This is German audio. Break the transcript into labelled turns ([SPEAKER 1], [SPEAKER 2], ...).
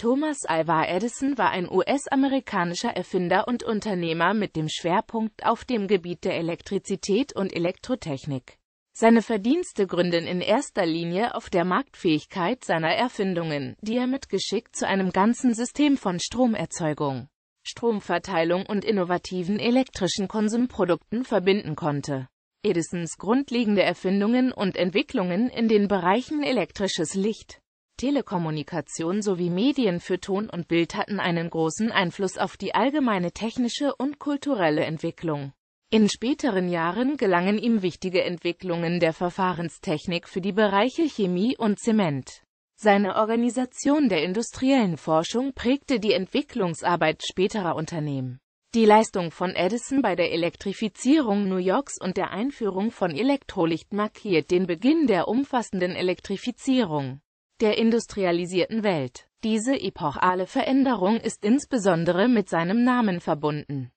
[SPEAKER 1] Thomas Alva Edison war ein US-amerikanischer Erfinder und Unternehmer mit dem Schwerpunkt auf dem Gebiet der Elektrizität und Elektrotechnik. Seine Verdienste gründen in erster Linie auf der Marktfähigkeit seiner Erfindungen, die er mit Geschick zu einem ganzen System von Stromerzeugung, Stromverteilung und innovativen elektrischen Konsumprodukten verbinden konnte. Edisons grundlegende Erfindungen und Entwicklungen in den Bereichen elektrisches Licht, Telekommunikation sowie Medien für Ton und Bild hatten einen großen Einfluss auf die allgemeine technische und kulturelle Entwicklung. In späteren Jahren gelangen ihm wichtige Entwicklungen der Verfahrenstechnik für die Bereiche Chemie und Zement. Seine Organisation der industriellen Forschung prägte die Entwicklungsarbeit späterer Unternehmen. Die Leistung von Edison bei der Elektrifizierung New Yorks und der Einführung von Elektrolicht markiert den Beginn der umfassenden Elektrifizierung der industrialisierten Welt. Diese epochale Veränderung ist insbesondere mit seinem Namen verbunden